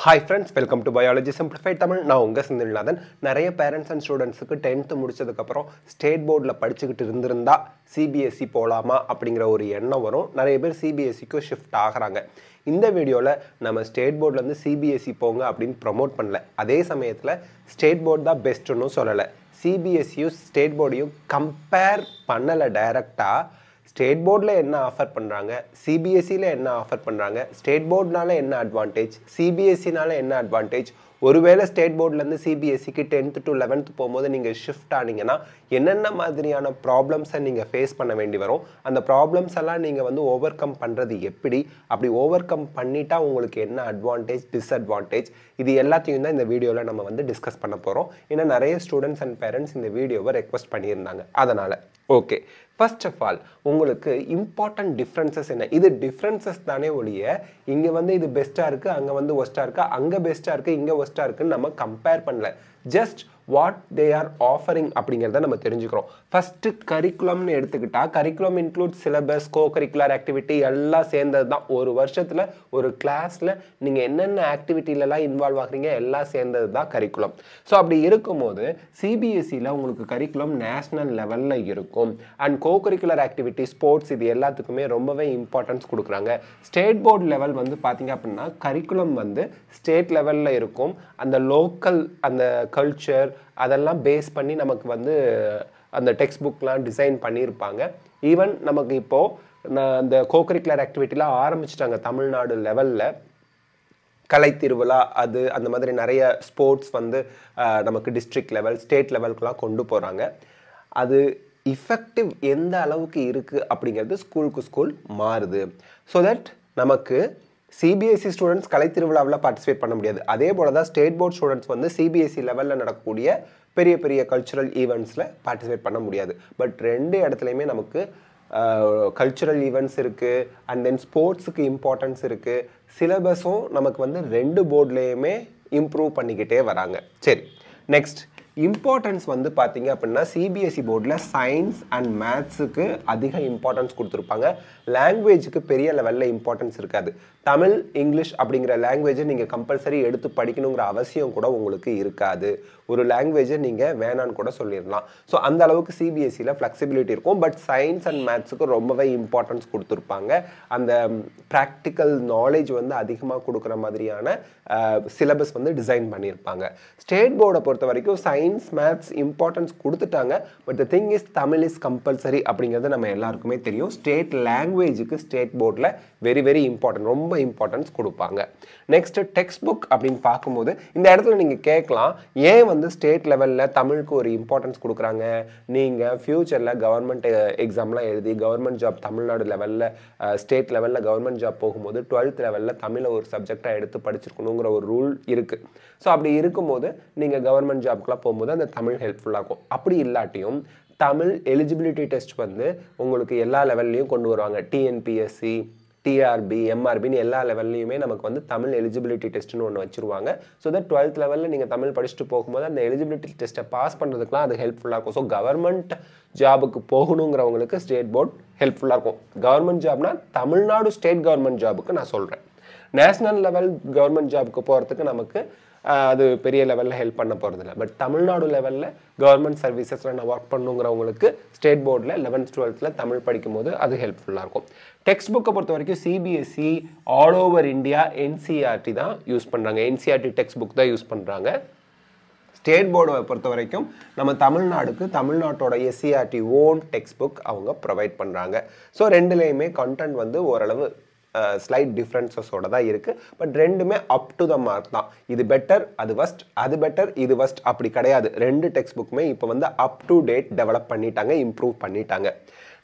hi friends welcome to biology simplified Tamil நான் உங்கள் சிந்தில்நாதன் நிறைய பேரண்ட்ஸ் அண்ட் ஸ்டூடெண்ட்ஸுக்கு டென்த்து முடிச்சதுக்கப்புறம் ஸ்டேட் போர்டில் படிச்சுக்கிட்டு இருந்திருந்தா சிபிஎஸ்சி e போகலாமா அப்படிங்கிற ஒரு எண்ணம் வரும் நிறைய பேர் சிபிஎஸ்சிக்கும் e ஷிஃப்ட் ஆகிறாங்க இந்த வீடியோவில் நம்ம ஸ்டேட் போர்ட்லேருந்து சிபிஎஸ்சி போங்க அப்படின்னு ப்ரமோட் பண்ணல அதே சமயத்தில் ஸ்டேட் போர்டு தான் பெஸ்ட்டுன்னு சொல்லலை சிபிஎஸ்சியும் e ஸ்டேட் போர்டையும் கம்பேர் பண்ணலை டைரெக்டாக ஸ்டேட் போர்டில் என்ன ஆஃபர் பண்ணுறாங்க சிபிஎஸ்சியில் e என்ன ஆஃபர் பண்ணுறாங்க ஸ்டேட் போர்டினால என்ன அட்வான்டேஜ் சிபிஎஸ்சினால e என்ன அட்வான்டேஜ் ஒருவேளை ஸ்டேட் போர்ட்லேருந்து சிபிஎஸ்சிக்கு e டென்த்து டு லெவன்த் போகும்போது நீங்கள் ஷிஃப்ட் ஆனீங்கன்னா என்னென்ன மாதிரியான ப்ராப்ளம்ஸை நீங்கள் ஃபேஸ் பண்ண வேண்டி வரும் அந்த ப்ராப்ளம்ஸ் எல்லாம் நீங்கள் வந்து ஓவர் கம் பண்ணுறது எப்படி அப்படி ஓவர் கம் பண்ணிட்டா உங்களுக்கு என்ன அட்வான்டேஜ் டிஸ்அட்வான்டேஜ் இது எல்லாத்தையும் தான் இந்த வீடியோவில் நம்ம வந்து டிஸ்கஸ் பண்ண போகிறோம் ஏன்னா நிறைய ஸ்டூடெண்ட்ஸ் அண்ட் பேரண்ட்ஸ் இந்த வீடியோவை ரெக்வஸ்ட் பண்ணியிருந்தாங்க அதனால் ஓகே ஃபர்ஸ்ட் ஆஃப் ஆல் உங்களுக்கு இம்பார்ட்டன்ட் டிஃப்ரென்சஸ் என்ன இது டிஃப்ரென்சஸ் தானே ஒழிய இங்கே வந்து இது பெஸ்ட்டாக இருக்குது அங்கே வந்து ஒஸ்ட்டாக இருக்குது அங்கே பெஸ்ட்டாக இருக்குது இங்கே ஒஸ்ட்டாக இருக்குன்னு நம்ம கம்பேர் பண்ணல just what they are offering அப்படிங்கிறத நம்ம தெரிஞ்சுக்கிறோம் ஃபஸ்ட்டு கரிக்குலம்னு எடுத்துக்கிட்டால் curriculum include syllabus co curricular activity எல்லாம் சேர்ந்தது தான் ஒரு வருஷத்தில் ஒரு கிளாஸில் நீங்கள் என்னென்ன ஆக்டிவிட்டிலலாம் இன்வால்வ் ஆகுறீங்க எல்லாம் சேர்ந்தது தான் கரிக்குலம் ஸோ அப்படி இருக்கும்போது சிபிஎஸ்சியில் e உங்களுக்கு கரிக்குலம் நேஷ்னல் லெவலில் இருக்கும் and co curricular activity sports இது எல்லாத்துக்குமே ரொம்பவே இம்பார்ட்டன்ஸ் கொடுக்குறாங்க ஸ்டேட் போர்டு லெவல் வந்து பார்த்திங்க அப்படின்னா கரிக்குலம் வந்து ஸ்டேட் லெவலில் இருக்கும் அந்த லோக்கல் அந்த கல்ச்சர் அதெல்லாம் பேஸ் பண்ணி நமக்கு வந்து அந்த டெக்ஸ்ட் புக்லாம் டிசைன் பண்ணியிருப்பாங்க ஈவன் நமக்கு இப்போது நான் அந்த கோகரிக்குலர் ஆக்டிவிட்டிலாம் ஆரம்பிச்சிட்டாங்க தமிழ்நாடு லெவலில் கலை திருவிழா அது அந்த மாதிரி நிறைய ஸ்போர்ட்ஸ் வந்து நமக்கு டிஸ்ட்ரிக்ட் லெவல் ஸ்டேட் லெவலுக்குலாம் கொண்டு போகிறாங்க அது இஃபெக்டிவ் எந்த அளவுக்கு இருக்குது அப்படிங்கிறது ஸ்கூலுக்கு ஸ்கூல் மாறுது ஸோ தட் நமக்கு சிபிஎஸ்சி ஸ்டூடெண்ட்ஸ் கலை திருவிழாவில் பார்ட்டிசிபேட் பண்ண முடியாது அதே போல் தான் ஸ்டேட் போர்ட் ஸ்டூடெண்ட்ஸ் வந்து சிபிஎஸ்சி e லெவலில் நடக்கக்கூடிய பெரிய பெரிய கல்ச்சுரல் ஈவெண்ட்ஸில் பார்ட்டிசிபேட் பண்ண முடியாது பட் ரெண்டு இடத்துலையுமே நமக்கு கல்ச்சுரல் ஈவெண்ட்ஸ் இருக்குது அண்ட் தென் ஸ்போர்ட்ஸுக்கு இம்பார்ட்டன்ஸ் இருக்குது சிலபஸும் நமக்கு வந்து ரெண்டு போர்ட்லேயுமே இம்ப்ரூவ் பண்ணிக்கிட்டே வராங்க சரி நெக்ஸ்ட் இம்பார்ட்டன்ஸ் வந்து பார்த்தீங்க அப்படின்னா சிபிஎஸ்சி போர்டில் சயின்ஸ் அண்ட் மேத்ஸுக்கு அதிக இம்பார்ட்டன்ஸ் கொடுத்துருப்பாங்க லாங்குவேஜுக்கு பெரிய லெவலில் இம்பார்ட்டன்ஸ் இருக்காது தமிழ் இங்கிலீஷ் அப்படிங்கிற லாங்குவேஜை நீங்கள் கம்பல்சரி எடுத்து படிக்கணுங்கிற அவசியம் கூட உங்களுக்கு இருக்காது ஒரு லாங்குவேஜை நீங்கள் வேணான்னு கூட சொல்லிடலாம் ஸோ அந்த அளவுக்கு சிபிஎஸ்சியில் e ஃப்ளெக்சிபிலிட்டி இருக்கும் பட் சயின்ஸ் அண்ட் மேத்ஸுக்கு ரொம்பவே இம்பார்ட்டன்ஸ் கொடுத்துருப்பாங்க அந்த ப்ராக்டிக்கல் நாலேஜ் வந்து அதிகமாக கொடுக்குற மாதிரியான சிலபஸ் வந்து டிசைன் பண்ணியிருப்பாங்க ஸ்டேட் போர்டை பொறுத்த வரைக்கும் சயின்ஸ் சயின்ஸ் மேத்ஸ் இம்பார்ட்டன்ஸ் கொடுத்துட்டாங்க but the thing is Tamil is compulsory அப்படிங்கிறது நம்ம எல்லாருக்குமே தெரியும் ஸ்டேட் லாங்குவேஜுக்கு ஸ்டேட் போர்டில் வெரி வெரி இம்பார்ட்டன்ட் ரொம்ப இம்பார்ட்டன்ஸ் கொடுப்பாங்க நெக்ஸ்ட் டெக்ஸ்ட் புக் அப்படின்னு பார்க்கும்போது இந்த இடத்துல நீங்கள் கேட்கலாம் ஏன் வந்து ஸ்டேட் லெவலில் தமிழுக்கு ஒரு இம்பார்ட்டன்ஸ் கொடுக்குறாங்க நீங்கள் ஃப்யூச்சரில் கவர்மெண்ட் எக்ஸாம்லாம் எழுதி கவர்மெண்ட் ஜாப் தமிழ்நாடு லெவலில் ஸ்டேட் லெவலில் கவர்மெண்ட் ஜாப் போகும்போது டுவெல்த் லெவலில் தமிழை ஒரு சப்ஜெக்டாக எடுத்து படிச்சிருக்கணுங்கிற ஒரு ரூல் இருக்குது ஸோ அப்படி இருக்கும்போது நீங்கள் கவர்மெண்ட் ஜாப்க்குலாம் போகும்போது அந்த தமிழ் ஹெல்ப்ஃபுல்லாக இருக்கும் அப்படி இல்லாட்டியும் தமிழ் எலிஜிபிலிட்டி டெஸ்ட் வந்து உங்களுக்கு எல்லா லெவல்லையும் கொண்டு வருவாங்க டிஎன்பிஎஸ்சி டிஆர்பி எம்ஆர்பின்னு எல்லா லெவல்லையுமே நமக்கு வந்து தமிழ் எலிஜிபிலிட்டி டெஸ்ட்னு ஒன்று வச்சுருவாங்க ஸோ தட் டுவெல்த் லெவலில் நீங்கள் தமிழ் படிச்சுட்டு போகும்போது அந்த எலிஜிபிலிட்டி டெஸ்ட்டை பாஸ் பண்ணுறதுக்குலாம் அது ஹெல்ப்ஃபுல்லாக இருக்கும் ஸோ கவர்மெண்ட் ஜாபுக்கு போகணுங்கிறவங்களுக்கு ஸ்டேட் போர்ட் ஹெல்ப்ஃபுல்லாக இருக்கும் கவர்மெண்ட் ஜாப்னா தமிழ்நாடு ஸ்டேட் கவர்மெண்ட் ஜாபுக்கு நான் சொல்கிறேன் நேஷ்னல் லெவல் கவர்மெண்ட் ஜாபுக்கு போகிறதுக்கு நமக்கு அது பெரிய லெவலில் ஹெல்ப் பண்ண போகிறதில்ல பட் தமிழ்நாடு லெவலில் கவர்மெண்ட் சர்வீசஸில் நான் ஒர்க் பண்ணுங்கிறவங்களுக்கு ஸ்டேட் போர்டில் லெவன்த் டுவெல்த்தில் தமிழ் படிக்கும் போது அது ஹெல்ப்ஃபுல்லாக இருக்கும் டெக்ஸ்ட் புக்கை பொறுத்த வரைக்கும் CBSE all over India NCERT தான் யூஸ் பண்ணுறாங்க என்சிஆர்டி டெக்ஸ்ட் புக் தான் யூஸ் பண்ணுறாங்க ஸ்டேட் போர்டை பொறுத்த வரைக்கும் நம்ம தமிழ்நாடுக்கு தமிழ்நாட்டோட எஸ்சிஆர்டி ஓன் டெக்ஸ்ட் புக் அவங்க ப்ரொவைட் பண்ணுறாங்க ஸோ ரெண்டுலேயுமே கண்டென்ட் வந்து ஓரளவு ஸ்லைட் டிஃப்ரென்சஸோட தான் இருக்குது பட் ரெண்டுமே அப் டு த மார்க் தான் இது பெட்டர் அது ஃபஸ்ட் அது பெட்டர் இது ஃபஸ்ட் அப்படி கிடையாது ரெண்டு டெக்ஸ்ட் புக்குமே இப்போ வந்து அப் டு டேட் டெவலப் பண்ணிட்டாங்க இம்ப்ரூவ் பண்ணிட்டாங்க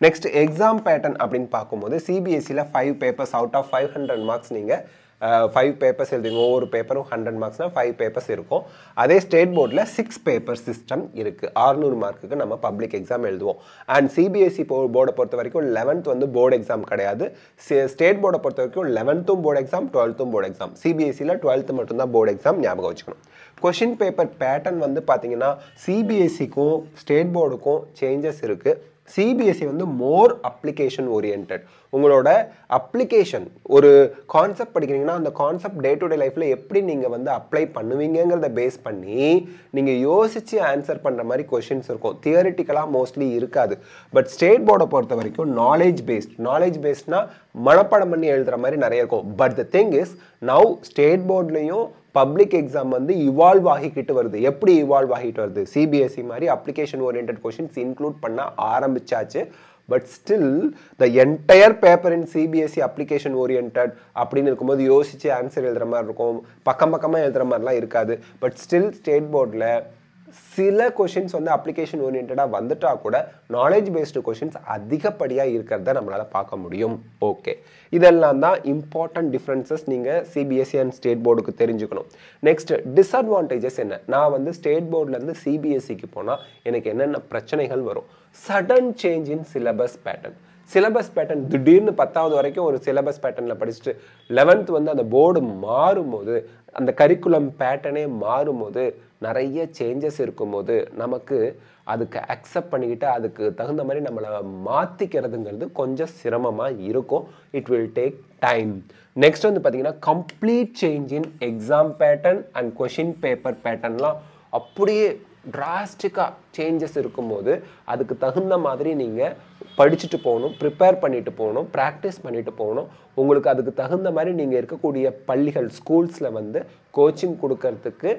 நெக்ஸ்ட் எக்ஸாம் பேட்டர்ன் அப்படின்னு பார்க்கும்போது சிபிஎஸ்சியில் five papers out of five hundred marks நீங்கள் ஃபைவ் பேப்பர்ஸ் எழுதுங்க ஒவ்வொரு பேப்பரும் ஹண்ட்ரட் மார்க்ஸ்னால் ஃபைவ் பேப்பர்ஸ் இருக்கும் அதே ஸ்டேட் போர்டில் சிக்ஸ் பேப்பர் சிஸ்டம் இருக்குது ஆறுநூறு மார்க்குக்கு நம்ம பப்ளிக் எக்ஸாம் எழுதுவோம் அண்ட் சிபிஎஸ்சி e போ போர்டை பொறுத்த வரைக்கும் லெவன்த் வந்து போர்டு எக்ஸாம் கிடையாது ஸ்டேட் போர்டை பொறுத்த வரைக்கும் லெவன்த்தும் போர்டு எக்ஸாம் டுவெல்த்தும் போர்டு எக்ஸாம் சிபிஎஸ்சியில் டுவெல்த்து மட்டும்தான் போர்டு எக்ஸாம் ஞாபகம் வச்சுக்கணும் கொஷின் பேப்பர் பேட்டர்ன் வந்து பார்த்தீங்கன்னா சிபிஎஸ்சிக்கும் ஸ்டேட் போர்டுக்கும் சேஞ்சஸ் இருக்குது சிபிஎஸ்சி e வந்து மோர் அப்ளிகேஷன் ஓரியன்ட் உங்களோட அப்ளிகேஷன் ஒரு கான்செப்ட் படிக்கிறீங்கன்னா அந்த கான்செப்ட் டே டு டே லைஃப்பில் எப்படி நீங்கள் வந்து அப்ளை பண்ணுவீங்கிறத பேஸ் பண்ணி நீங்கள் யோசித்து ஆன்சர் பண்ணுற மாதிரி கொஷின்ஸ் இருக்கும் தியரிட்டிக்கலாக மோஸ்ட்லி இருக்காது பட் ஸ்டேட் போர்டை பொறுத்த வரைக்கும் நாலேஜ் பேஸ்ட் நாலேஜ் பேஸ்ட்னா மனப்பாடம் பண்ணி எழுதுகிற மாதிரி நிறைய இருக்கும் but the thing is now state போர்ட்லேயும் பப்ளிக் எக்ஸாம் வந்து இவால்வ் ஆகிக்கிட்டு வருது எப்படி இவால்வ் ஆகிட்டு வருது சிபிஎஸ்சி e மாதிரி அப்ளிகேஷன் ஓரியன்ட் கொஷின்ஸ் இன்க்ளூட் பண்ண ஆரம்பிச்சாச்சு but still the entire paper in CBSE application orient அப்படின்னு இருக்கும்போது யோசித்து ஆன்சர் எழுதுகிற மாதிரி இருக்கும் பக்கம் பக்கமாக எழுதுகிற மாதிரிலாம் இருக்காது பட் ஸ்டில் ஸ்டேட் போர்டில் சில கொஷின்ஸ் வந்து அப்ளிகேஷன் ஓரியன்டாக வந்துட்டால் கூட நாலேஜ் பேஸ்டு கொஷின்ஸ் அதிகப்படியாக இருக்கிறத நம்மளால் பார்க்க முடியும் ஓகே இதெல்லாம் தான் இம்பார்ட்டன்ட் டிஃப்ரென்சஸ் நீங்கள் சிபிஎஸ்சி அண்ட் ஸ்டேட் போர்டுக்கு தெரிஞ்சுக்கணும் நெக்ஸ்ட் டிஸ்அட்வான்டேஜஸ் என்ன நான் வந்து ஸ்டேட் போர்ட்லேருந்து சிபிஎஸ்சிக்கு e போனால் எனக்கு என்னென்ன பிரச்சனைகள் வரும் sudden change in syllabus pattern syllabus pattern திடீர்னு பத்தாவது வரைக்கும் ஒரு சிலபஸ் பேட்டர்னில் படிச்சுட்டு லெவன்த் வந்து அந்த போர்டு மாறும்போது அந்த கரிக்குலம் பேட்டர்னே மாறும்போது நிறைய சேஞ்சஸ் இருக்கும்போது நமக்கு அதுக்கு அக்செப்ட் பண்ணிக்கிட்டு அதுக்கு தகுந்த மாதிரி நம்மளை மாற்றிக்கிறதுங்கிறது கொஞ்சம் சிரமமாக இருக்கும் it will take time next வந்து பார்த்திங்கன்னா complete change in exam pattern and question paper பேட்டர்ன்லாம் அப்படியே டிராஸ்டிக்காக சேஞ்சஸ் இருக்கும்போது அதுக்கு தகுந்த மாதிரி நீங்கள் படிச்சுட்டு போகணும் ப்ரிப்பேர் பண்ணிட்டு போகணும் ப்ராக்டிஸ் பண்ணிட்டு போகணும் உங்களுக்கு அதுக்கு தகுந்த மாதிரி நீங்கள் இருக்கக்கூடிய பள்ளிகள் ஸ்கூல்ஸில் வந்து கோச்சிங் கொடுக்கறதுக்கு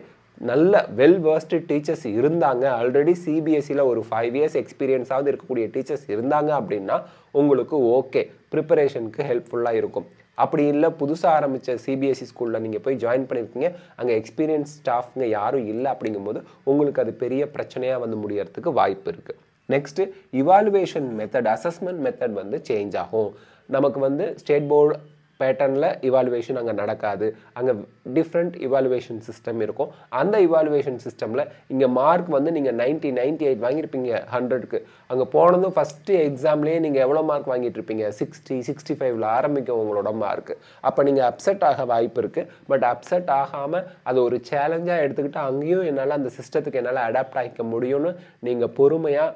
நல்ல வெல் வேர்ஸ்டு டீச்சர்ஸ் இருந்தாங்க ஆல்ரெடி e சிபிஎஸ்சியில் ஒரு ஃபைவ் இயர்ஸ் எக்ஸ்பீரியன்ஸாவது இருக்கக்கூடிய டீச்சர்ஸ் இருந்தாங்க அப்படின்னா உங்களுக்கு ஓகே ப்ரிப்பரேஷனுக்கு ஹெல்ப்ஃபுல்லாக இருக்கும் அப்படி இல்லை புதுசாக ஆரம்பித்த சிபிஎஸ்சி ஸ்கூலில் e நீங்கள் போய் ஜாயின் பண்ணியிருக்கீங்க அங்கே எக்ஸ்பீரியன்ஸ் ஸ்டாஃப்ங்க யாரும் இல்லை அப்படிங்கும்போது உங்களுக்கு அது பெரிய பிரச்சனையாக வந்து முடியறதுக்கு வாய்ப்பு இருக்குது next evaluation method assessment method வந்து சேஞ்ச் ஆகும் நமக்கு வந்து ஸ்டேட் போர்டு பேட்டர்னில் இவாலுவேஷன் அங்கே நடக்காது அங்கே டிஃப்ரெண்ட் இவாலுவேஷன் சிஸ்டம் இருக்கும் அந்த இவாலுவேஷன் சிஸ்டமில் இங்கே மார்க் வந்து நீங்கள் நைன்ட்டி நைன்ட்டி எயிட் வாங்கியிருப்பீங்க ஹண்ட்ரடுக்கு அங்கே போனதும் ஃபஸ்ட்டு எக்ஸாம்லேயே நீங்கள் எவ்வளோ மார்க் வாங்கிட்டு இருப்பீங்க சிக்ஸ்டி சிக்ஸ்டி ஃபைவ்ல ஆரம்பிக்கும் உங்களோட மார்க் அப்போ நீங்கள் அப்செட் ஆக வாய்ப்பு இருக்குது பட் அப்செட் ஆகாமல் அது ஒரு சேலஞ்சாக எடுத்துக்கிட்டு அங்கேயும் என்னால் அந்த சிஸ்டத்துக்கு என்னால் அடாப்ட் ஆகிக்க முடியும்னு நீங்கள் பொறுமையாக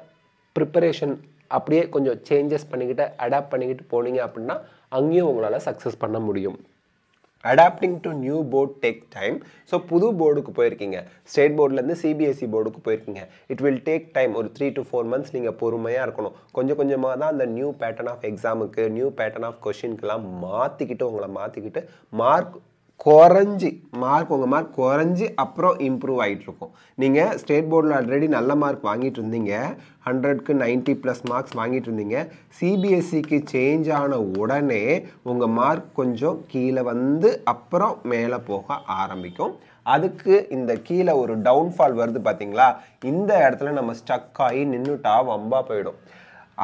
ப்ரிப்பரேஷன் அப்படியே கொஞ்சம் சேஞ்சஸ் பண்ணிக்கிட்டு அடாப்ட் பண்ணிக்கிட்டு போனீங்க அப்படின்னா அங்கேயும் உங்களால் சக்ஸஸ் பண்ண முடியும் adapting to new board take time so புது போர்டுக்கு போயிருக்கீங்க ஸ்டேட் போர்ட்லேருந்து சிபிஎஸ்சி போர்டுக்கு போயிருக்கீங்க இட் வில் டேக் டைம் ஒரு த்ரீ டு ஃபோர் மந்த்ஸ் நீங்கள் பொறுமையாக இருக்கணும் கொஞ்சம் கொஞ்சமாக தான் அந்த நியூ பேட்டர்ன் ஆஃப் எக்ஸாமுக்கு நியூ பேட்டர்ன் ஆஃப் கொஷினுக்கெல்லாம் மாற்றிக்கிட்டு உங்களை மாற்றிக்கிட்டு மார்க் குறைஞ்சி மார்க் உங்கள் மார்க் குறைஞ்சி அப்புறம் இம்ப்ரூவ் ஆகிட்டுருக்கும் நீங்கள் ஸ்டேட் போர்டில் ஆல்ரெடி நல்ல மார்க் வாங்கிட்டு இருந்தீங்க ஹண்ட்ரட்க்கு நைன்ட்டி ப்ளஸ் மார்க்ஸ் வாங்கிட்டு இருந்தீங்க சிபிஎஸ்சிக்கு e சேஞ்ச் ஆன உடனே உங்கள் மார்க் கொஞ்சம் கீழே வந்து அப்புறம் மேலே போக ஆரம்பிக்கும் அதுக்கு இந்த கீழே ஒரு டவுன்ஃபால் வருது பார்த்தீங்களா இந்த இடத்துல நம்ம ஸ்டக் ஆகி நின்றுட்டா வம்பா போயிடும்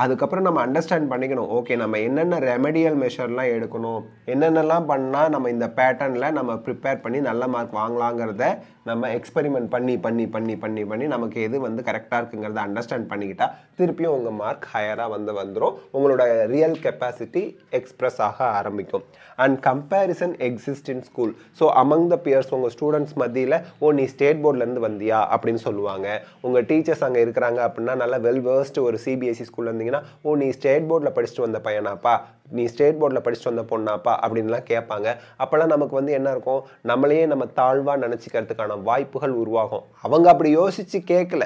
அதுக்கப்புறம் நம்ம அண்டர்ஸ்டாண்ட் பண்ணிக்கணும் ஓகே நம்ம என்னென்ன ரெமடியல் மெஷர்லாம் எடுக்கணும் என்னென்னலாம் பண்ணால் நம்ம இந்த பேட்டர்னில் நம்ம ப்ரிப்பேர் பண்ணி நல்ல மார்க் வாங்கலாங்கிறத நம்ம எக்ஸ்பெரிமெண்ட் பண்ணி பண்ணி பண்ணி பண்ணி பண்ணி நமக்கு எது வந்து கரெக்டாக இருக்குங்கிறத அண்டர்ஸ்டாண்ட் பண்ணிக்கிட்டால் திருப்பியும் உங்கள் மார்க் ஹையராக வந்து வந்துடும் உங்களோட ரியல் கெப்பாசிட்டி எக்ஸ்ப்ரெஸ் ஆக ஆரம்பிக்கும் and comparison exist in school so among the peers உங்கள் ஸ்டூடெண்ட்ஸ் மத்தியில் ஓ நீ ஸ்டேட் போர்ட்லேருந்து வந்தியா அப்படின்னு சொல்லுவாங்க உங்கள் டீச்சர்ஸ் அங்கே இருக்கிறாங்க அப்படின்னா நல்லா வெல் வேர்ஸ்ட் ஒரு சிபிஎஸ்சி ஸ்கூலில் e இருந்தீங்கன்னா ஓ நீ ஸ்டேட் போர்டில் படிச்சுட்டு வந்த பையனாப்பா நீ ஸ்டேட் போர்டில் படிச்சுட்டு வந்த பொண்ணாப்பா அப்படின்லாம் கேட்பாங்க அப்போல்லாம் நமக்கு வந்து என்ன இருக்கும் நம்மளையே நம்ம தாழ்வாக நினச்சிக்கிறதுக்கான வாய்ப்புகள் உருவாகும் அவங்க அப்படி யோசித்து கேட்கல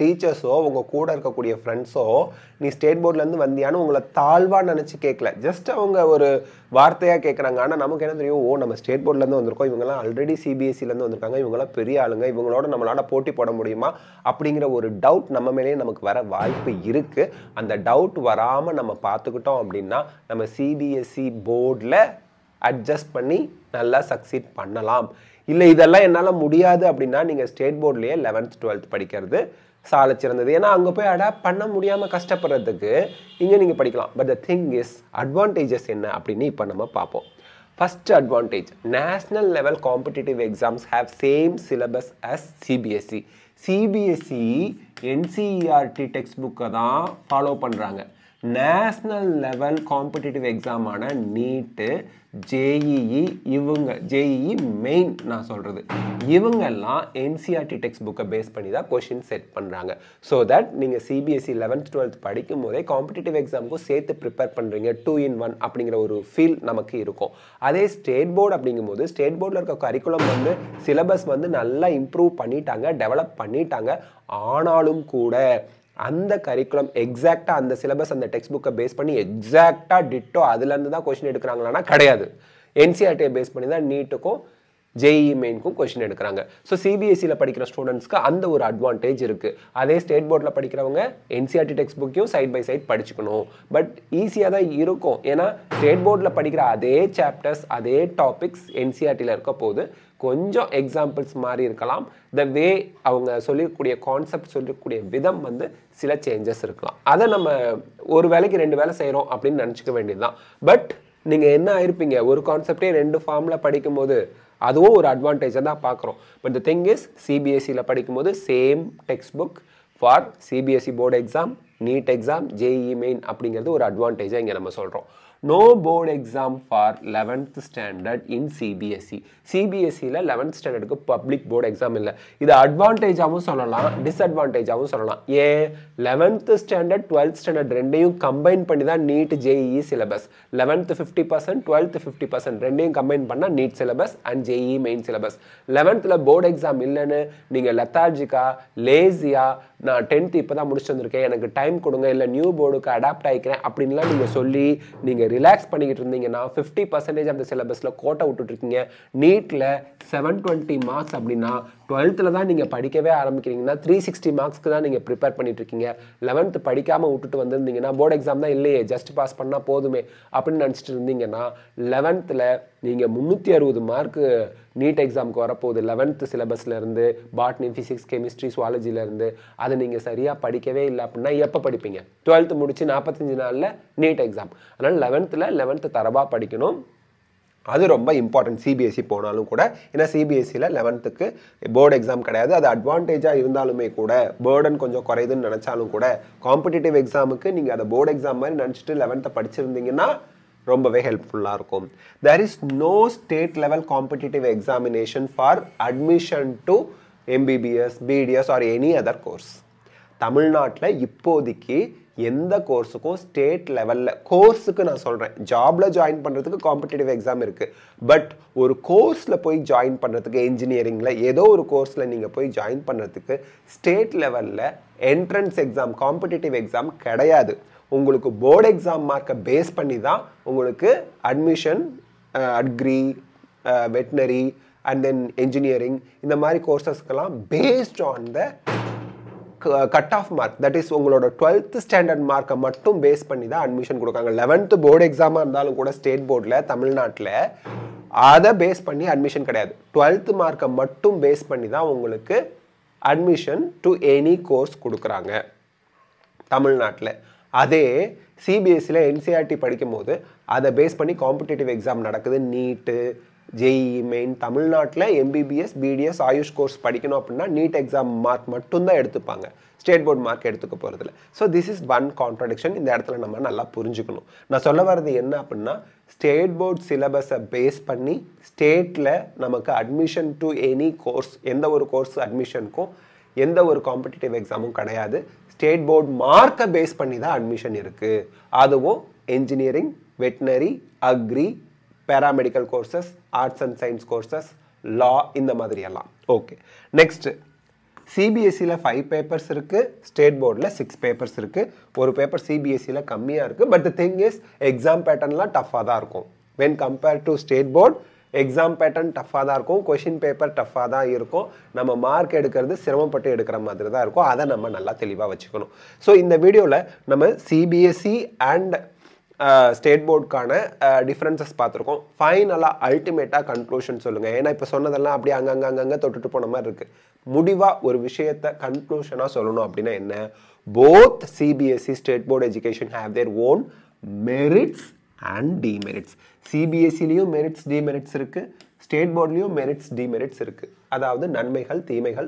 டீச்சர்ஸோ உங்கள் கூட இருக்கக்கூடிய ஃப்ரெண்ட்ஸோ நீ ஸ்டேட் போர்ட்லேருந்து வந்தியான்னு உங்களை தாழ்வாக நினச்சி கேட்கல ஜஸ்ட் அவங்க ஒரு வார்த்தையாக கேட்குறாங்க ஆனால் நமக்கு என்ன தெரியும் ஓ நம்ம ஸ்டேட் போர்ட்லேருந்து வந்திருக்கோம் இவங்கெல்லாம் ஆல்ரெடி e சிபிஎஸ்சிலேருந்து வந்திருக்காங்க இவங்கெல்லாம் பெரிய ஆளுங்க இவங்களோட நம்மளால் போட்டி போட முடியுமா அப்படிங்கிற ஒரு டவுட் நம்ம மேலேயே நமக்கு வர வாய்ப்பு இருக்குது அந்த டவுட் வராமல் நம்ம பார்த்துக்கிட்டோம் அப்படின்னா நம்ம சிபிஎஸ்சி போர்டில் அட்ஜஸ்ட் பண்ணி நல்லா சக்சீட் பண்ணலாம் இல்லை இதெல்லாம் என்னால் முடியாது அப்படின்னா நீங்கள் ஸ்டேட் போர்ட்லேயே லெவன்த் டுவெல்த் படிக்கிறது சாலை சிறந்தது ஏன்னா அங்கே போய் அடாப்ட் பண்ண முடியாமல் கஷ்டப்படுறதுக்கு இங்கே நீங்கள் படிக்கலாம் but the thing is advantages என்ன அப்படின்னு இப்போ நம்ம பார்ப்போம் first advantage national level competitive exams have same syllabus as CBSE CBSE NCERT text புக்கை தான் ஃபாலோ பண்ணுறாங்க நேஷ்னல் லெவல் காம்படிட்டிவ் எக்ஸாமான நீட்டு ஜேஇஇ இவங்க ஜேஇஇ மெயின் e e நான் சொல்கிறது இவங்கெல்லாம் என்சிஆர்டி டெக்ஸ்ட் புக்கை பேஸ் பண்ணி தான் கொஷின் செட் பண்ணுறாங்க ஸோ தட் நீங்கள் சிபிஎஸ்சி லெவன்த் டுவெல்த் படிக்கும் போதே காம்படிட்டிவ் எக்ஸாமுக்கும் சேர்த்து ப்ரிப்பேர் பண்ணுறீங்க டூ இன் ஒன் அப்படிங்கிற ஒரு ஃபீல் நமக்கு இருக்கும் அதே ஸ்டேட் போர்டு அப்படிங்கும் போது ஸ்டேட் போர்டில் இருக்க கரிக்குலம் வந்து சிலபஸ் வந்து நல்லா இம்ப்ரூவ் பண்ணிட்டாங்க டெவலப் பண்ணிட்டாங்க ஆனாலும் கூட அந்த கரிக்குலம் எக்ஸாக்டாக அந்த சிலபஸ் அந்த டெக்ஸ்ட் புக்கை பேஸ் பண்ணி எக்ஸாக்டாக டிட்டோ அதுலேருந்து தான் கொஷின் எடுக்கிறாங்களான்னா கிடையாது என்சிஆர்டியை பேஸ் e பண்ணி தான் நீட்டுக்கும் ஜேஇஇ மெயின்க்கும் கொஷின் எடுக்கிறாங்க ஸோ சிபிஎஸ்சியில் e படிக்கிற ஸ்டூடெண்ட்ஸ்க்கு அந்த ஒரு அட்வான்டேஜ் இருக்குது அதே ஸ்டேட் போர்டில் படிக்கிறவங்க என்சிஆர்டி டெக்ஸ்ட் புக்கையும் சைட் பை சைட் படிச்சுக்கணும் பட் ஈஸியாக தான் இருக்கும் ஏன்னா ஸ்டேட் போர்டில் படிக்கிற அதே சாப்டர்ஸ் அதே டாபிக்ஸ் என்சிஆர்டியில் e இருக்க போது கொஞ்சம் எக்ஸாம்பிள்ஸ் மாதிரி இருக்கலாம் த வே அவங்க சொல்லியிருக்கக்கூடிய கான்செப்ட் சொல்லக்கூடிய விதம் வந்து சில சேஞ்சஸ் இருக்கலாம் அதை நம்ம ஒரு வேலைக்கு ரெண்டு வேலை செய்கிறோம் அப்படின்னு நினச்சிக்க வேண்டியதுதான் பட் நீங்கள் என்ன ஆயிருப்பீங்க ஒரு கான்செப்டே ரெண்டு ஃபார்மில் படிக்கும்போது அதுவும் ஒரு அட்வான்டேஜாக தான் பார்க்குறோம் பட் த திங் இஸ் சிபிஎஸ்சியில் e படிக்கும்போது same text book for CBSE board exam NEET exam JEE main அப்படிங்கிறது ஒரு அட்வான்டேஜாக இங்கே நம்ம சொல்கிறோம் no board exam for eleventh standard in CBSE சிபிஎஸ்சியில் லெவன்த் ஸ்டாண்டர்டுக்கு பப்ளிக் போர்டு எக்ஸாம் இல்லை இது அட்வான்டேஜாகவும் சொல்லலாம் டிஸ்அட்வான்டேஜாகவும் சொல்லலாம் ஏன் லெவன்த்து ஸ்டாண்டர்ட் டுவெல்த் ஸ்டாண்டர்ட் ரெண்டையும் கம்பைன் பண்ணி தான் NEET JEE syllabus eleventh fifty percent twelfth fifty percent ரெண்டையும் கம்பைன் பண்ணால் NEET syllabus and JEE main syllabus லெவன்த்தில் போர்டு எக்ஸாம் இல்லைன்னு நீங்கள் லெத்தார்ஜிக்கா லேசியாக நான் டென்த்து இப்போ தான் முடிச்சு வந்திருக்கேன் எனக்கு டைம் டைம் கொடுங்க இல்லை நியூ போர்டுக்கு அடாப்ட் ஆகிக்கிறேன் அப்படின்லாம் நீங்கள் சொல்லி நீங்கள் ரிலாக்ஸ் பண்ணிக்கிட்டு இருந்தீங்கன்னா ஃபிஃப்டி பர்சன்டேஜ் அந்த சிலபஸில் கோட்டை விட்டுட்ருக்கீங்க நீட்டில் செவன் டுவெண்ட்டி மார்க்ஸ் அப்படின்னா டுவெல்த்தில் தான் நீங்கள் படிக்கவே ஆரம்பிக்கிறீங்கன்னா த்ரீ சிக்ஸ்டி மார்க்ஸ்க்கு தான் நீங்கள் ப்ரிப்பேர் பண்ணிட்டு இருக்கீங்க லெவன்த்து படிக்காமல் விட்டுட்டு வந்திருந்தீங்கன்னா போர்டு எக்ஸாம் தான் இல்லையே ஜஸ்ட் பாஸ் பண்ணால் போதுமே அப்படின்னு நினச்சிட்டு இருந்தீங்கன்னா லெவன்த்தில் நீங்கள் முந்நூற்றி அறுபது மார்க்கு நீட் எக்ஸாமுக்கு வரப்போகுது லெவன்த்து சிலபஸ்லேருந்து பாட்னி ஃபிசிக்ஸ் கெமிஸ்ட்ரி சுவாலஜிலேருந்து அதை நீங்கள் சரியாக படிக்கவே இல்லை அப்படின்னா எப்போ படிப்பீங்க டுவெல்த்து முடித்து நாற்பத்தஞ்சு நாளில் நீட் எக்ஸாம் அதனால் லெவன்த்தில் லெவன்த்து தரவாக படிக்கணும் அது ரொம்ப இம்பார்ட்டன்ட் சிபிஎஸ்சி e போனாலும் கூட ஏன்னா சிபிஎஸ்சியில் லெவன்த்துக்கு போர்டு எக்ஸாம் கிடையாது அது அட்வான்டேஜாக இருந்தாலுமே கூட பேர்டன் கொஞ்சம் குறையுதுன்னு நினச்சாலும் கூட காம்படிட்டிவ் எக்ஸாமுக்கு நீங்கள் அதை போர்டு எக்ஸாம் மாதிரி நினச்சிட்டு லெவன்த்தை படிச்சிருந்தீங்கன்னா ரொம்பவே ஹெல்ப்ஃபுல்லாக இருக்கும் there is no state level competitive examination for admission to MBBS BDS or any other course தமிழ்நாட்டில் இப்போதைக்கு எந்த கோர்ஸுக்கும் ஸ்டேட் லெவலில் கோர்ஸுக்கு நான் சொல்கிறேன் ஜாபில் ஜாயின் பண்ணுறதுக்கு காம்படிட்டிவ் எக்ஸாம் இருக்குது பட் ஒரு கோர்ஸில் போய் ஜாயின் பண்ணுறதுக்கு இன்ஜினியரிங்கில் ஏதோ ஒரு கோர்ஸில் நீங்கள் போய் ஜாயின் பண்ணுறதுக்கு ஸ்டேட் லெவலில் என்ட்ரன்ஸ் எக்ஸாம் காம்படிட்டிவ் எக்ஸாம் கிடையாது உங்களுக்கு போர்டு எக்ஸாம் மார்க்கை பேஸ் பண்ணி தான் உங்களுக்கு admission agri veterinary and then engineering இந்த மாதிரி கோர்சஸ்க்கெல்லாம் based on the cut off mark that is உங்களோட டுவெல்த் ஸ்டாண்டர்ட் மார்க்கை மட்டும் பேஸ் பண்ணி தான் அட்மிஷன் கொடுக்காங்க லெவன்த்து போர்டு எக்ஸாமாக இருந்தாலும் கூட ஸ்டேட் போர்டில் தமிழ்நாட்டில் அதை பேஸ் பண்ணி அட்மிஷன் கிடையாது டுவெல்த்து மார்க்கை மட்டும் பேஸ் பண்ணி தான் உங்களுக்கு அட்மிஷன் டு எனி கோர்ஸ் கொடுக்குறாங்க தமிழ்நாட்டில் அதே சிபிஎஸ்சியில் என்சிஆர்டி e படிக்கும்போது அதை பேஸ் பண்ணி காம்படிட்டிவ் எக்ஸாம் நடக்குது NEET JEE main e e தமிழ்நாட்டில் எம்பிபிஎஸ் பிடிஎஸ் ஆயுஷ் கோர்ஸ் படிக்கணும் அப்படின்னா நீட் எக்ஸாம் மார்க் மட்டும்தான் எடுத்துப்பாங்க ஸ்டேட் போர்ட் மார்க் எடுத்துக்க போகிறதுல so this is one contradiction இந்த இடத்துல நம்ம நல்லா புரிஞ்சுக்கணும் நான் சொல்ல வர்றது என்ன அப்படின்னா ஸ்டேட் போர்ட் சிலபஸை பேஸ் பண்ணி ஸ்டேட்டில் நமக்கு அட்மிஷன் டு எனி கோர்ஸ் எந்த ஒரு கோர்ஸ் அட்மிஷனுக்கும் எந்த ஒரு காம்படிட்டிவ் எக்ஸாமும் கிடையாது ஸ்டேட் போர்ட் மார்க்கை பேஸ் பண்ணி தான் அட்மிஷன் இருக்குது அதுவும் engineering veterinary agri paramedical courses arts and science courses law இந்த மாதிரி எல்லாம் ஓகே நெக்ஸ்ட்டு சிபிஎஸ்சியில் ஃபைவ் பேப்பர்ஸ் இருக்குது ஸ்டேட் போர்டில் சிக்ஸ் பேப்பர்ஸ் இருக்குது ஒரு பேப்பர் சிபிஎஸ்சியில் கம்மியாக இருக்குது but the thing is exam பேட்டர்ன்லாம் டஃப்பாக தான் இருக்கும் when compare to state board exam pattern டஃப்பாக தான் இருக்கும் கொஷின் பேப்பர் டஃப்பாக தான் இருக்கும் நம்ம மார்க் எடுக்கிறது சிரமப்பட்டு எடுக்கிற மாதிரி தான் இருக்கும் அதை நம்ம நல்லா தெளிவாக வச்சுக்கணும் ஸோ இந்த வீடியோவில் நம்ம சிபிஎஸ்சி அண்ட் ஸ்டேட் போர்டுக்கான டிஃப்ரென்சஸ் பார்த்துருக்கோம் ஃபைனலாக அல்டிமேட்டாக கன்க்ளூஷன் சொல்லுங்கள் ஏன்னா இப்போ சொன்னதெல்லாம் அப்படியே அங்கங்கே அங்கங்கே தொட்டுட்டு போன மாதிரி இருக்குது முடிவாக ஒரு விஷயத்தை கன்க்ளூஷனாக சொல்லணும் அப்படின்னா என்ன both CBSE state board education have their own merits and demerits சிபிஎஸ்சிலையும் மெரிட்ஸ் டிமெரிட்ஸ் இருக்குது ஸ்டேட் போர்ட்லேயும் மெரிட்ஸ் டிமெரிட்ஸ் இருக்குது அதாவது நன்மைகள் தீமைகள்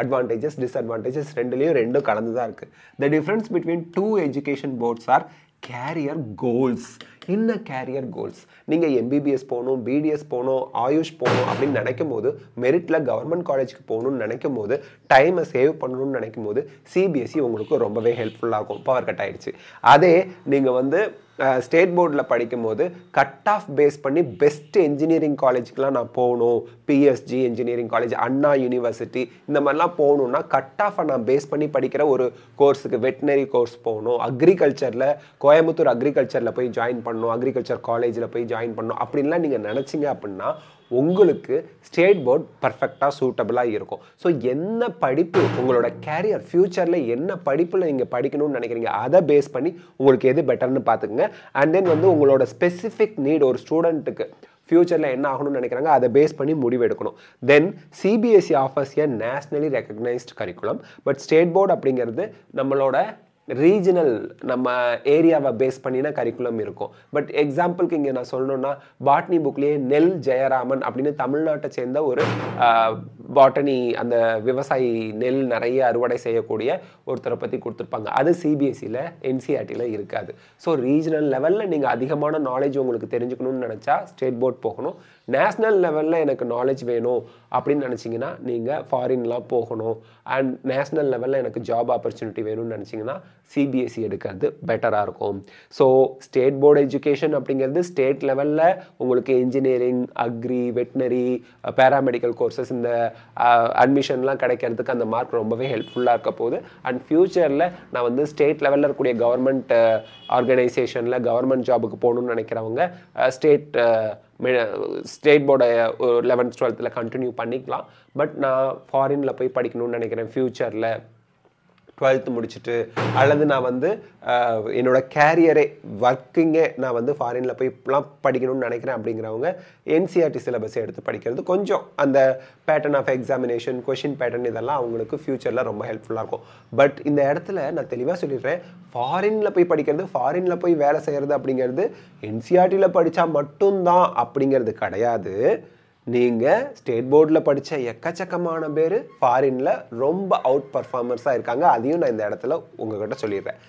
அட்வான்டேஜஸ் டிஸ்அட்வான்டேஜஸ் ரெண்டுலேயும் ரெண்டும் கலந்து தான் இருக்குது the difference between two education boards are career goals என்ன கேரியர் கோல்ஸ் நீங்கள் எம்பிபிஎஸ் போகணும் பிடிஎஸ் போகணும் ஆயுஷ் போகணும் அப்படின்னு நினைக்கும் போது மெரிட்டில் கவர்மெண்ட் காலேஜுக்கு போகணும்னு நினைக்கும் போது டைமை சேவ் பண்ணணும்னு நினைக்கும் போது சிபிஎஸ்சி e உங்களுக்கு ரொம்பவே ஹெல்ப்ஃபுல்லாகும் பவர் கட் ஆகிடுச்சு அதே நீங்கள் வந்து ஸ்டேட் போர்டில் படிக்கும்போது கட் ஆஃப் பேஸ் பண்ணி பெஸ்ட் இன்ஜினியரிங் காலேஜுக்கெலாம் நான் போகணும் PSG engineering college Anna university இந்த மாதிரிலாம் போகணுன்னா கட் ஆஃபை நான் பேஸ் பண்ணி படிக்கிற ஒரு கோர்ஸுக்கு வெட்டினரி கோர்ஸ் போகணும் அக்ரிகல்ச்சரில் கோயம்புத்தூர் அக்ரிகல்ச்சரில் போய் ஜாயின் பண்ணணும் அக்ரிகல்ச்சர் காலேஜில் போய் ஜாயின் பண்ணணும் அப்படின்லாம் நீங்கள் நினச்சிங்க அப்படின்னா உங்களுக்கு ஸ்டேட் போர்ட் பர்ஃபெக்டாக சூட்டபிளாக இருக்கும் ஸோ என்ன படிப்பு உங்களோட கேரியர் ஃப்யூச்சரில் என்ன படிப்பில் நீங்கள் படிக்கணும்னு நினைக்கிறீங்க அதை பேஸ் பண்ணி உங்களுக்கு எது பெட்டர்னு பார்த்துக்குங்க அண்ட் தென் வந்து உங்களோட ஸ்பெசிஃபிக் நீட் ஒரு ஸ்டூடெண்ட்டுக்கு ஃப்யூச்சரில் என்ன ஆகணும்னு நினைக்கிறாங்க அதை பேஸ் பண்ணி முடிவு எடுக்கணும் then CBSE offers a nationally recognised curriculum but state board அப்படிங்கிறது நம்மளோட ரீஜனல் நம்ம ஏரியாவை பேஸ் பண்ணினா கரிக்குலம் இருக்கும் பட் எக்ஸாம்பிளுக்கு இங்கே நான் சொல்லணும்னா பாட்னி புக்லேயே நெல் ஜெயராமன் அப்படின்னு தமிழ்நாட்டை சேர்ந்த ஒரு பாட்டனி அந்த விவசாயி நெல் நிறைய அறுவடை செய்யக்கூடிய ஒருத்தரை பற்றி கொடுத்துருப்பாங்க அது சிபிஎஸ்சியில் e என்சிஆர்டியில் e இருக்காது ஸோ ரீஜனல் லெவலில் நீங்கள் அதிகமான நாலேஜ் உங்களுக்கு தெரிஞ்சுக்கணும்னு நினச்சா ஸ்டேட் போர்ட் போகணும் நேஷ்னல் லெவலில் எனக்கு நாலேஜ் வேணும் அப்படின்னு நினச்சிங்கன்னா நீங்கள் ஃபாரின்லாம் போகணும் அண்ட் நேஷ்னல் லெவலில் எனக்கு ஜாப் ஆப்பர்ச்சுனிட்டி வேணும்னு நினச்சிங்கன்னா சிபிஎஸ்சி e எடுக்கிறது பெட்டராக இருக்கும் ஸோ ஸ்டேட் போர்டு எஜுகேஷன் அப்படிங்கிறது ஸ்டேட் லெவலில் உங்களுக்கு engineering agri veterinary paramedical courses இந்த அட்மிஷன்லாம் கிடைக்கிறதுக்கு அந்த மார்க் ரொம்பவே ஹெல்ப்ஃபுல்லாக இருக்க போகுது அண்ட் ஃப்யூச்சரில் நான் வந்து ஸ்டேட் லெவலில் இருக்கக்கூடிய கவர்மெண்ட் ஆர்கனைசேஷனில் கவர்மெண்ட் ஜாபுக்கு போகணுன்னு நினைக்கிறவங்க ஸ்டேட் ஸ்டேட் போர்டை லெவன்த் டுவெல்த்தில் கண்டினியூ பண்ணிக்கலாம் பட் நான் ஃபாரினில் போய் படிக்கணும்னு நினைக்கிறேன் ஃப்யூச்சரில் டுவெல்த் முடிச்சுட்டு அல்லது நான் வந்து என்னோடய கேரியரே ஒர்க்கிங்கே நான் வந்து ஃபாரினில் போய் இப்பெல்லாம் படிக்கணும்னு நினைக்கிறேன் அப்படிங்கிறவங்க என்சிஆர்டி சிலபஸை e எடுத்து படிக்கிறது கொஞ்சம் அந்த pattern of examination question pattern இதெல்லாம் அவங்களுக்கு ஃப்யூச்சரில் ரொம்ப ஹெல்ப்ஃபுல்லாக இருக்கும் பட் இந்த இடத்துல நான் தெளிவாக சொல்லிடுறேன் ஃபாரினில் போய் படிக்கிறது ஃபாரினில் போய் வேலை செய்கிறது அப்படிங்கிறது என்சிஆர்டியில் e படித்தா மட்டும்தான் அப்படிங்கிறது கிடையாது நீங்கள் ஸ்டேட் போர்டில் படித்த எக்கச்சக்கமான பேர் ஃபாரினில் ரொம்ப அவுட் பர்ஃபார்மர்ஸாக இருக்காங்க அதையும் நான் இந்த இடத்துல உங்ககிட்ட சொல்லிடுறேன்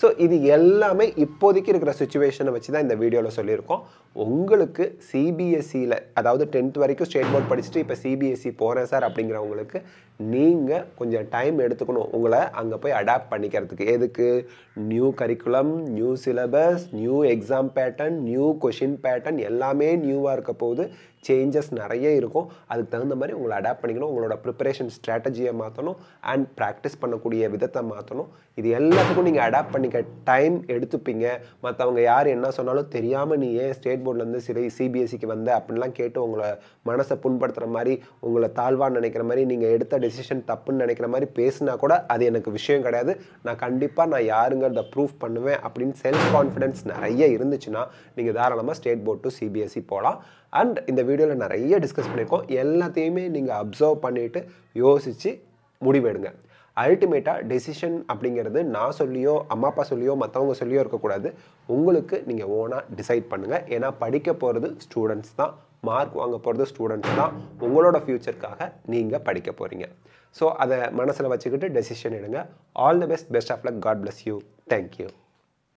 ஸோ இது எல்லாமே இப்போதைக்கு இருக்கிற சுச்சுவேஷனை வச்சு தான் இந்த வீடியோவில் சொல்லியிருக்கோம் உங்களுக்கு சிபிஎஸ்சியில் e அதாவது டென்த் வரைக்கும் ஸ்டேட் போர்ட் படிச்சுட்டு இப்போ சிபிஎஸ்சி e போகிறேன் சார் அப்படிங்கிறவங்களுக்கு நீங்கள் கொஞ்சம் டைம் எடுத்துக்கணும் உங்களை அங்கே போய் அடாப்ட் பண்ணிக்கிறதுக்கு எதுக்கு new curriculum new syllabus new exam pattern new question pattern எல்லாமே நியூவாக இருக்க போது சேஞ்சஸ் நிறைய இருக்கும் அதுக்கு தகுந்த மாதிரி உங்களை அடாப்ட் பண்ணிக்கணும் உங்களோட ப்ரிப்பரேஷன் ஸ்ட்ராட்டஜியை மாற்றணும் அண்ட் ப்ராக்டிஸ் பண்ணக்கூடிய விதத்தை மாற்றணும் இது எல்லாத்துக்கும் நீங்கள் அடாப்ட் பண்ணிக்க டைம் எடுத்துப்பீங்க மற்றவங்க யார் என்ன சொன்னாலும் தெரியாமல் நீ ஏன் ஸ்டேட் ஸ்டேட் போர்ட்லேருந்து சிறை சிபிஎஸ்சிக்கு e வந்த அப்படின்லாம் கேட்டு உங்களை மனசை புண்படுத்துகிற மாதிரி உங்களை தாழ்வான்னு நினைக்கிற மாதிரி நீங்கள் எடுத்த டெசிஷன் தப்புன்னு நினைக்கிற மாதிரி பேசுனா கூட அது எனக்கு விஷயம் கிடையாது நான் கண்டிப்பாக நான் யாருங்கிறத ப்ரூவ் பண்ணுவேன் அப்படின்னு செல்ஃப் கான்ஃபிடென்ஸ் நிறைய இருந்துச்சுன்னா நீங்கள் தாராளமாக state e board to CBSE போகலாம் அண்ட் இந்த வீடியோவில் நிறைய டிஸ்கஸ் பண்ணியிருக்கோம் எல்லாத்தையுமே நீங்கள் அப்சர்வ் பண்ணிவிட்டு யோசித்து முடிவெடுங்க அல்டிமேட்டாக டெசிஷன் அப்படிங்கிறது நான் சொல்லியோ அம்மா அப்பா சொல்லியோ மற்றவங்க சொல்லியோ இருக்கக்கூடாது உங்களுக்கு நீங்கள் ஓனாக டிசைட் பண்ணுங்கள் ஏன்னா படிக்க போகிறது ஸ்டூடெண்ட்ஸ் தான் மார்க் வாங்க போகிறது ஸ்டூடெண்ட்ஸ் தான் உங்களோட ஃப்யூச்சருக்காக நீங்கள் படிக்க போகிறீங்க ஸோ அதை மனசில் வச்சுக்கிட்டு டெசிஷன் எடுங்க all the best best of luck God bless you thank you